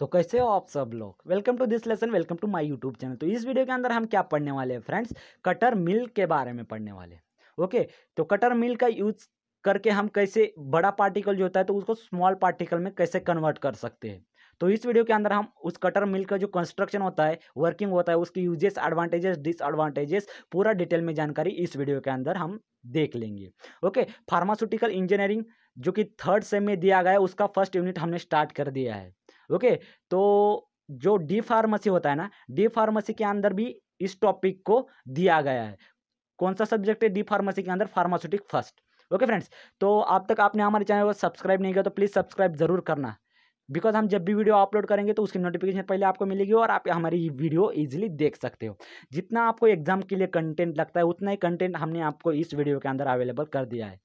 तो कैसे हो आप सब लोग welcome to this lesson welcome to my YouTube channel तो इस वीडियो के अंदर हम क्या पढ़ने वाले हैं फ्रेंड्स कटर मिल के बारे में पढ़ने वाले ओके तो कटर मिल का यूज करके हम कैसे बड़ा पार्टिकल जो होता है तो उसको स्मॉल पार्टिकल में कैसे कन्वर्ट कर सकते हैं तो इस वीडियो के अंदर हम उस कटर मिल का जो कंस्ट्रक्शन होता है वर्किंग होता है उसके यूजेस एडवांटेजेस डिसएडवांटेजेस पूरा डिटेल में जानकारी इस वीडियो के अंदर हम देख लेंगे ओके फार्मास्यूटिकल इंजीनियरिंग जो कि थर्ड सेम में दिया गया है उसका फर्स्ट यूनिट हमने स्टार्ट कर दिया है ओके तो जो डी फार्मेसी होता है ना डी फार्मेसी के अंदर भी इस टॉपिक को दिया गया है कौन सा सब्जेक्ट है डी फार्मेसी के अंदर फार्मास्यूटिक फर्स्ट ओके फ्रेंड्स तो अब तक आपने हमारे चैनल को सब्सक्राइब नहीं किया तो प्लीज़ सब्सक्राइब जरूर करना बिकॉज हम जब भी वीडियो अपलोड करेंगे तो उसकी नोटिफिकेशन पहले आपको मिलेगी और आप हमारी वीडियो इजीली देख सकते हो जितना आपको एग्जाम के लिए कंटेंट लगता है उतना ही कंटेंट हमने आपको इस वीडियो के अंदर अवेलेबल कर दिया है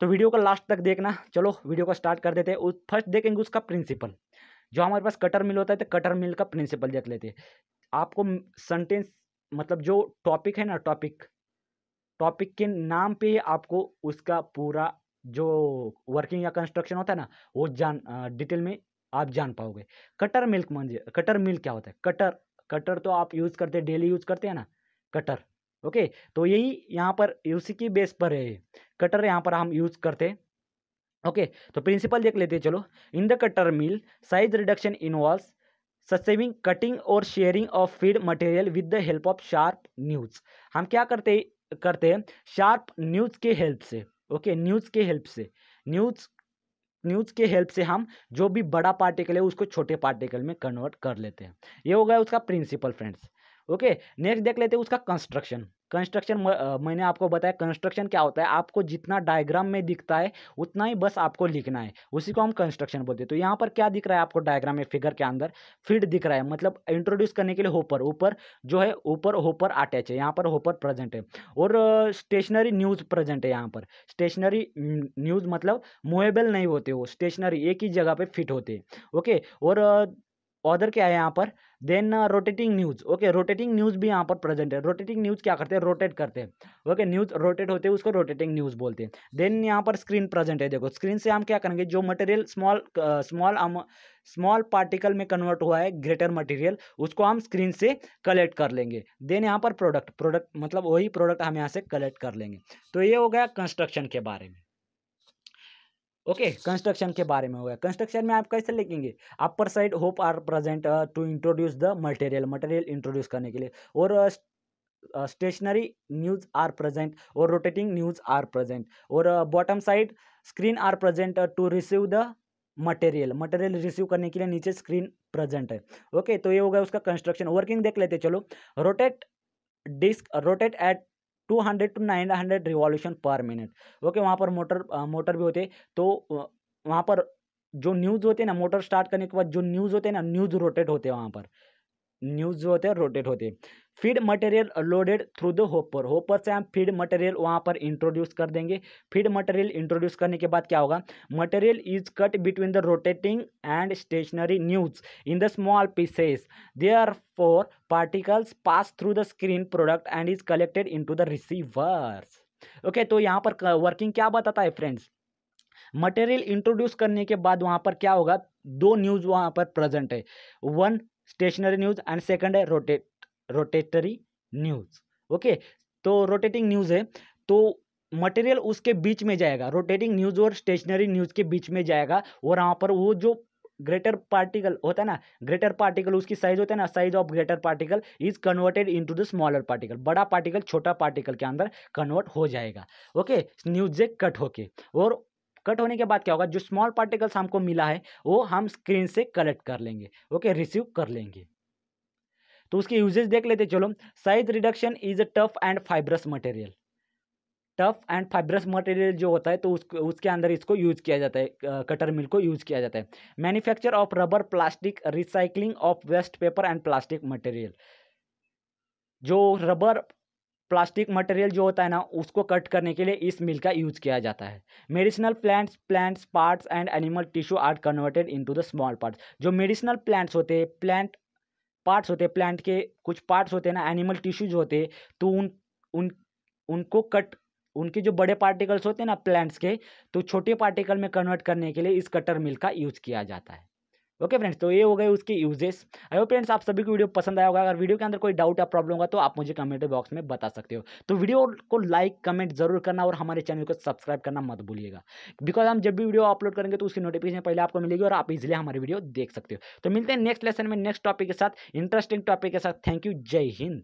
तो वीडियो को लास्ट तक देखना चलो वीडियो को स्टार्ट कर देते हैं फर्स्ट देखेंगे उसका प्रिंसिपल जो हमारे पास कटर मिल होता है तो कटर मिल का प्रिंसिपल देख लेते हैं आपको सेंटेंस मतलब जो टॉपिक है ना टॉपिक टॉपिक के नाम पे आपको उसका पूरा जो वर्किंग या कंस्ट्रक्शन होता है ना वो जान डिटेल में आप जान पाओगे कटर मिल्क मान कटर मिल्क क्या होता है कटर कटर तो आप यूज़ करते डेली यूज़ करते हैं ना कटर ओके तो यही यहाँ पर उसी के बेस पर है कटर यहाँ पर हम यूज़ करते हैं ओके तो प्रिंसिपल देख लेते हैं चलो in the cutter mill size reduction involve ससेविंग कटिंग और shearing of feed material with the help of sharp knives हम क्या करते करते हैं शार्प न्यूज के हेल्प से ओके okay, न्यूज के हेल्प से न्यूज न्यूज के हेल्प से हम जो भी बड़ा पार्टिकल है उसको छोटे पार्टिकल में कन्वर्ट कर लेते हैं ये हो गया उसका प्रिंसिपल फ्रेंड्स ओके नेक्स्ट देख लेते हैं उसका कंस्ट्रक्शन कंस्ट्रक्शन मैंने आपको बताया कंस्ट्रक्शन क्या होता है आपको जितना डायग्राम में दिखता है उतना ही बस आपको लिखना है उसी को हम कंस्ट्रक्शन बोलते हैं तो यहाँ पर क्या दिख रहा है आपको डायग्राम में फिगर के अंदर फीड दिख रहा है मतलब इंट्रोड्यूस करने के लिए होपर ऊपर जो है ऊपर होपर अटैच है यहाँ पर होपर प्रेजेंट है और स्टेशनरी न्यूज़ प्रेजेंट है यहाँ पर स्टेशनरी न्यूज़ मतलब मोएबल नहीं होते वो स्टेशनरी एक ही जगह पर फिट होते हैं ओके और ऑर्डर क्या है यहाँ पर then rotating knives okay rotating knives भी यहाँ पर प्रेजेंट है रोटेटिंग न्यूज क्या करते हैं रोटेट करते हैं ओके न्यूज रोटेट होते हैं उसको रोटेटिंग न्यूज बोलते हैं देन यहाँ पर स्क्रीन प्रेजेंट है देखो स्क्रीन से हम क्या करेंगे जो material small small small particle में कन्वर्ट हुआ है ग्रेटर मटेरियल उसको हम स्क्रीन से कलेक्ट कर लेंगे देन यहाँ पर प्रोडक्ट प्रोडक्ट मतलब वही प्रोडक्ट हम यहाँ से कलेक्ट कर लेंगे तो ये हो गया कंस्ट्रक्शन के बारे में ओके कंस्ट्रक्शन के बारे में होगा कंस्ट्रक्शन में आप कैसे लिखेंगे upper side hopper are present to introduce the material material introduce करने के लिए और स्टेशनरी न्यूज आर प्रेजेंट और रोटेटिंग न्यूज आर प्रेजेंट और bottom side screen are present to receive the material material receive करने के लिए नीचे स्क्रीन प्रेजेंट है ओके okay, तो ये होगा उसका कंस्ट्रक्शन वर्किंग देख लेते चलो rotate disc rotate at two hundred to nine hundred revolution per minute okay वहाँ पर मोटर मोटर भी होते तो वहाँ पर जो न्यूज़ होते हैं ना मोटर स्टार्ट करने के बाद जो न्यूज़ होते हैं ना न्यूज़ रोटेट होते हैं वहाँ पर न्यूज़ जो होते हैं रोटेट होते हैं feed material loaded through the hopper hopper से हम फीड मटेरियल वहाँ पर इंट्रोड्यूस कर देंगे फीड मटेरियल इंट्रोड्यूस करने के बाद क्या होगा material is cut between the rotating and stationary knives in the small pieces they are for particles pass through the screen product and is collected into the receivers okay तो यहाँ पर working क्या बताता है friends material introduce करने के बाद वहाँ पर क्या होगा दो न्यूज़ वहाँ पर प्रेजेंट है one stationary knives and second है रोटेट रोटेटरी न्यूज़ ओके तो रोटेटिंग न्यूज़ है तो मटेरियल उसके बीच में जाएगा रोटेटिंग न्यूज़ और स्टेशनरी न्यूज़ के बीच में जाएगा और वहाँ पर वो जो ग्रेटर पार्टिकल होता है ना ग्रेटर पार्टिकल उसकी साइज होता है ना size of greater particle is converted into the smaller particle बड़ा पार्टिकल छोटा पार्टिकल के अंदर कन्वर्ट हो जाएगा ओके न्यूज से कट होके और कट होने के बाद क्या होगा जो स्मॉल पार्टिकल्स हमको मिला है वो हम स्क्रीन से कलेक्ट कर लेंगे ओके रिसीव कर लेंगे तो उसके यूजेस देख लेते चलो size reduction is a tough and fibrous material tough and fibrous material जो होता है तो उस उसके अंदर इसको यूज किया जाता है कटर मिल को यूज किया जाता है manufacture of rubber plastic recycling of waste paper and plastic material जो रबर प्लास्टिक मटेरियल जो होता है ना उसको कट करने के लिए इस मिल का यूज किया जाता है medicinal plants plants parts and animal tissue are converted into the small parts जो मेडिसिनल प्लांट्स होते हैं प्लांट पार्ट्स होते हैं प्लांट के कुछ पार्ट्स होते हैं ना एनिमल टिश्यूज होते तो उन उन उनको कट उनके जो बड़े पार्टिकल्स होते हैं ना प्लांट्स के तो छोटे पार्टिकल में कन्वर्ट करने के लिए इस कटर मिल का यूज किया जाता है ओके फ्रेंड्स तो ये हो गए उसके यूजेस आई होप फ्रेंड्स आप सभी को वीडियो पसंद आया होगा अगर वीडियो के अंदर कोई डाउट या प्रॉब्लम होगा तो आप मुझे कमेंट बॉक्स में बता सकते हो तो वीडियो को लाइक कमेंट जरूर करना और हमारे चैनल को सब्सक्राइब करना मत भूलिएगा बिकॉज हम जब भी वीडियो अपलोड करेंगे तो उसकी नोटिफिकेशन पहले आपको मिलेगी और आप इजिली हमारी वीडियो देख सकते हो तो मिलते हैं नेक्स्ट लेसन में नेक्स्ट टॉपिक के साथ इंटरेस्टिंग टॉपिक के साथ थैंक यू जय हिंद